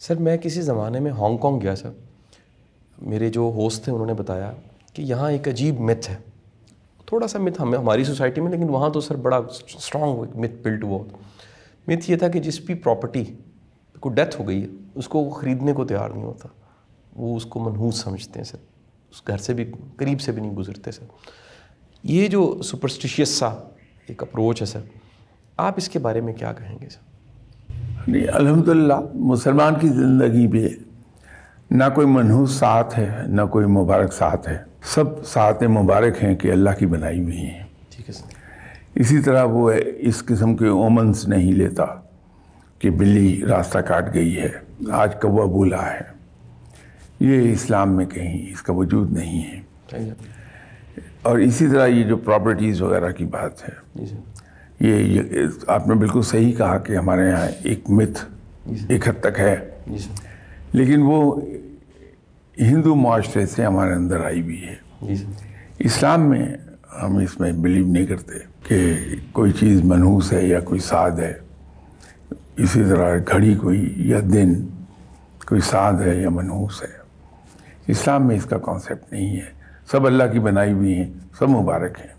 sir मैं किसी ज़माने में हांगकॉन्ग गया सर मेरे जो होस्ट थे उन्होंने बताया कि यहाँ एक अजीब मिथ है थोड़ा सा मिथ हमें हमारी सोसाइटी में लेकिन वहाँ तो सर बड़ा स्ट्रॉन्ग मिथ बिल्ट हुआ मिथ ये था कि जिस भी प्रॉपर्टी को डेथ हो गई है उसको ख़रीदने को तैयार नहीं होता वो उसको मनहूस समझते हैं सर उस घर से भी करीब से भी नहीं गुजरते सर ये जो सुपरस्टिशियस सा एक अप्रोच है सर आप इसके बारे में क्या कहेंगे सर नहीं अल्हम्दुलिल्लाह मुसलमान की ज़िंदगी में ना कोई मनहूस साथ है ना कोई मुबारक साथ है सब साथ मुबारक हैं कि अल्लाह की बनाई हुई हैं ठीक है इसी तरह वो है इस किस्म के ओमन्स नहीं लेता कि बिल्ली रास्ता काट गई है आज कौवा बोला है ये इस्लाम में कहीं इसका वजूद नहीं है और इसी तरह ये जो प्रॉपर्टीज़ वगैरह की बात है ये, ये आपने बिल्कुल सही कहा कि हमारे यहाँ एक मिथ एक हद तक है लेकिन वो हिंदू माशरे से हमारे अंदर आई हुई है इस्लाम में हम इसमें बिलीव नहीं करते कि कोई चीज़ मनहूस है या कोई साध है इसी तरह घड़ी कोई या दिन कोई साध है या मनहूस है इस्लाम में इसका कॉन्सेप्ट नहीं है सब अल्लाह की बनाई हुई हैं सब मुबारक हैं